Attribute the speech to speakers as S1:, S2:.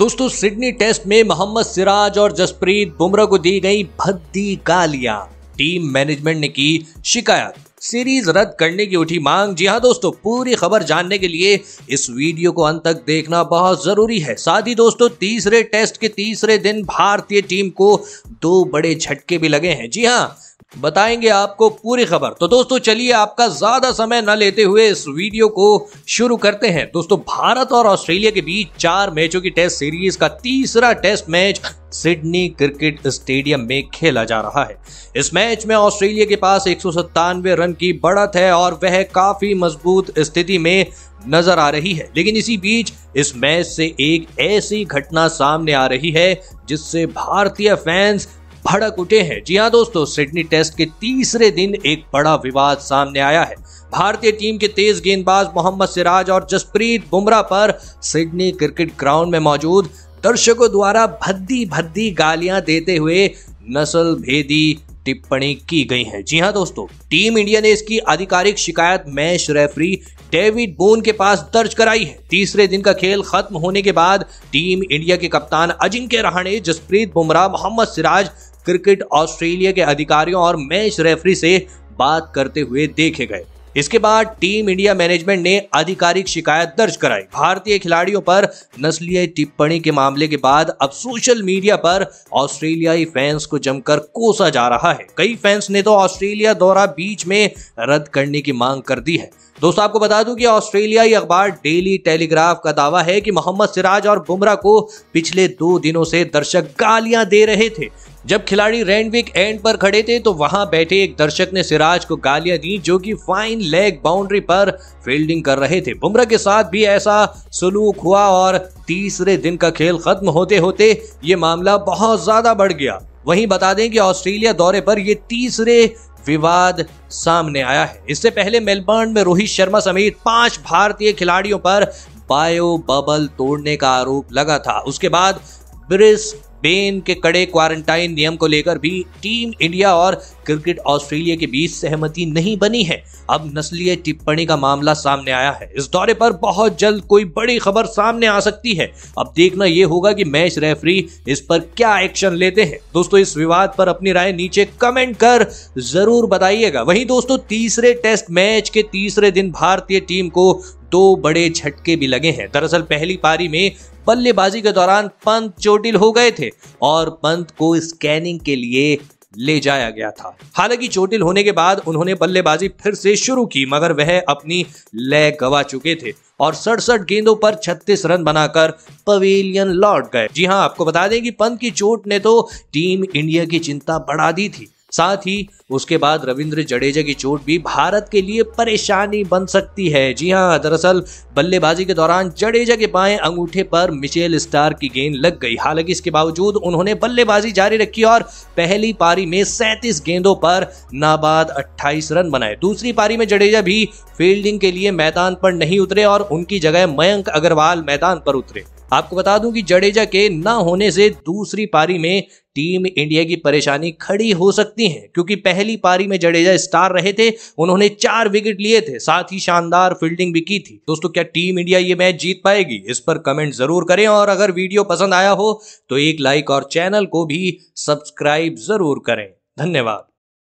S1: दोस्तों Sydney test में मोहम्मद सिराज और जसप्रीत बुमराह को दी गई भद्दी गालियां टीम मैनेजमेंट ने की शिकायत सीरीज रद्द करने की उठी मांग जी हाँ दोस्तों पूरी खबर जानने के लिए इस वीडियो को अंत तक देखना बहुत जरूरी है साथ ही दोस्तों तीसरे टेस्ट के तीसरे दिन भारतीय टीम को दो बड़े झटके भी लगे हैं जी हाँ बताएंगे आपको पूरी खबर तो दोस्तों चलिए आपका ज्यादा समय न लेते हुए इस वीडियो को शुरू करते हैं दोस्तों भारत और ऑस्ट्रेलिया के बीच चार मैचों की टेस्ट सीरीज का तीसरा test match Sydney cricket stadium में खेला जा रहा है इस मैच में ऑस्ट्रेलिया के पास एक रन की बढ़त है और वह काफी मजबूत स्थिति में नजर आ रही है लेकिन इसी बीच इस मैच से एक ऐसी घटना सामने आ रही है जिससे भारतीय फैंस भड़क उठे हैं जी हाँ दोस्तों सिडनी टेस्ट के तीसरे दिन एक बड़ा विवाद सामने आया है भारतीय टीम के तेज गेंदबाज मोहम्मद सिराज और जसप्रीत बुमराह पर सिडनी क्रिकेट ग्राउंड में मौजूद दर्शकों द्वारा भद्दी भद्दी गालियां देते हुए नस्ल भेदी टिप्पणी की गई है जी हाँ दोस्तों टीम इंडिया ने इसकी आधिकारिक शिकायत मैच रेफरी डेविड बोन के पास दर्ज कराई है तीसरे दिन का खेल खत्म होने के बाद टीम इंडिया के कप्तान अजिंक्य रहाणे जसप्रीत बुमराह मोहम्मद सिराज क्रिकेट ऑस्ट्रेलिया के अधिकारियों और मैच रेफरी से बात करते हुए देखे गए इसके बाद टीम इंडिया मैनेजमेंट ने आधिकारिक शिकायत दर्ज कराई भारतीय खिलाड़ियों पर नस्लीय टिप्पणी के मामले के बाद अब सोशल मीडिया पर ऑस्ट्रेलियाई फैंस को जमकर कोसा जा रहा है कई फैंस ने तो ऑस्ट्रेलिया दौरा बीच में रद्द करने की मांग कर दी है दोस्तों आपको बता दूं कि ऑस्ट्रेलियाई अखबार डेली टेलीग्राफ का दावा है कि मोहम्मद सिराज और बुमराह को पिछले दो दिनों से दर्शक गालियां दे रहे थे जब खिलाड़ी रैंडविक एंड पर खड़े थे तो वहां बैठे एक दर्शक ने सिराज को गालियां दी जो कि फाइन लेग बाउंड्री पर फील्डिंग कर रहे थे बुमराह के साथ भी ऐसा सलूक हुआ और तीसरे दिन का खेल खत्म होते होते ये मामला बहुत ज्यादा बढ़ गया वहीं बता दें कि ऑस्ट्रेलिया दौरे पर यह तीसरे विवाद सामने आया है इससे पहले मेलबर्न में रोहित शर्मा समेत पांच भारतीय खिलाड़ियों पर बायो बबल तोड़ने का आरोप लगा था उसके बाद ब्रिस बेन के कड़े क्वारंटाइन नियम को लेकर भी टीम इंडिया और क्रिकेट ऑस्ट्रेलिया के बीच सहमति नहीं बनी है अब नस्लीय टिप्पणी का मामला सामने आया है इस दौरे पर बहुत जल्द कोई बड़ी खबर सामने आ सकती है अब देखना यह होगा कि मैच रेफरी इस पर क्या एक्शन लेते हैं दोस्तों इस विवाद पर अपनी राय नीचे कमेंट कर जरूर बताइएगा वहीं दोस्तों तीसरे टेस्ट मैच के तीसरे दिन भारतीय टीम को दो बड़े झटके भी लगे हैं दरअसल पहली पारी में बल्लेबाजी के दौरान पंत चोटिल हो गए थे और पंत को स्कैनिंग के लिए ले जाया गया था हालांकि चोटिल होने के बाद उन्होंने बल्लेबाजी फिर से शुरू की मगर वह अपनी लय गवा चुके थे और सड़सठ गेंदों पर 36 रन बनाकर पवेलियन लौट गए जी हाँ आपको बता दें कि पंत की चोट ने तो टीम इंडिया की चिंता बढ़ा दी थी साथ ही उसके बाद रविंद्र जडेजा की चोट भी भारत के लिए परेशानी बन सकती है जी हाँ दरअसल बल्लेबाजी के दौरान जडेजा के बाएं अंगूठे पर मिचेल स्टार की गेंद लग गई हालांकि इसके बावजूद उन्होंने बल्लेबाजी जारी रखी और पहली पारी में सैंतीस गेंदों पर नाबाद अट्ठाईस रन बनाए दूसरी पारी में जडेजा भी फील्डिंग के लिए मैदान पर नहीं उतरे और उनकी जगह मयंक अग्रवाल मैदान पर उतरे आपको बता दूं कि जडेजा के ना होने से दूसरी पारी में टीम इंडिया की परेशानी खड़ी हो सकती है क्योंकि पहली पारी में जडेजा स्टार रहे थे उन्होंने चार विकेट लिए थे साथ ही शानदार फील्डिंग भी की थी दोस्तों क्या टीम इंडिया ये मैच जीत पाएगी इस पर कमेंट जरूर करें और अगर वीडियो पसंद आया हो तो एक लाइक और चैनल को भी सब्सक्राइब जरूर करें धन्यवाद